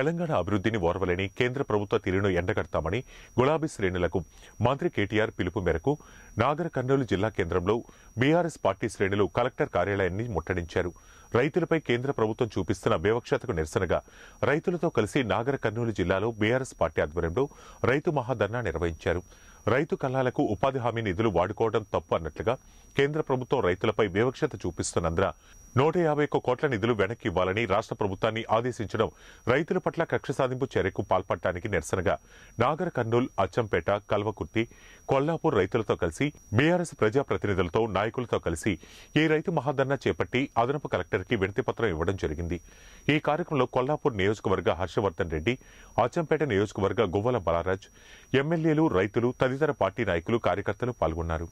తెలంగాణ అభివృద్ధిని ఓర్వలేని కేంద్ర ప్రభుత్వ తీరును ఎండగడతామని గులాబీ శ్రేణులకు మంత్రి కేటీఆర్ పిలుపు మేరకు నాగర్ కర్నూలు జిల్లా కేంద్రంలో బీఆర్ఎస్ పార్టీ శ్రేణులు కలెక్టర్ కార్యాలయాన్ని ముట్టడించారు రైతులపై కేంద్ర ప్రభుత్వం చూపిస్తున్న వివక్షతకు నిరసనగా రైతులతో కలిసి నాగర్ కర్నూలు జిల్లాలో బీఆర్ఎస్ పార్టీ ఆధ్వర్యంలో రైతు మహాధర్నా నిర్వహించారు రైతు కళాలకు ఉపాధి హామీ నిధులు వాడుకోవడం తప్పు అన్నట్లుగా కేంద్ర ప్రభుత్వం రైతులపై వివక్షత చూపిస్తున్నందున నూట యాభై ఒక్క కోట్ల నిధులు వెనక్కి ఇవ్వాలని రాష్ట్ర ప్రభుత్వాన్ని ఆదేశించడం రైతుల పట్ల కక్ష సాధింపు చర్యకు పాల్పడటానికి నిరసనగా నాగర్ కర్నూల్ అచ్చంపేట కల్వకుర్తి కొల్లాపూర్ రైతులతో కలిసి బీఆర్ఎస్ ప్రజాప్రతినిధులతో నాయకులతో కలిసి ఈ రైతు మహాధర్నా చేపట్టి అదనపు కలెక్టర్ కమిషనర్కి వినతిపత్రం ఇవ్వడం జరిగింది ఈ కార్యక్రమంలో కొల్లాపూర్ నియోజకవర్గ హర్షవర్ధన్ రెడ్డి ఆచంపేట నియోజకవర్గ గువ్వల బలారాజ్ ఎమ్మెల్యేలు రైతులు తదితర పార్టీ నాయకులు కార్యకర్తలు పాల్గొన్నారు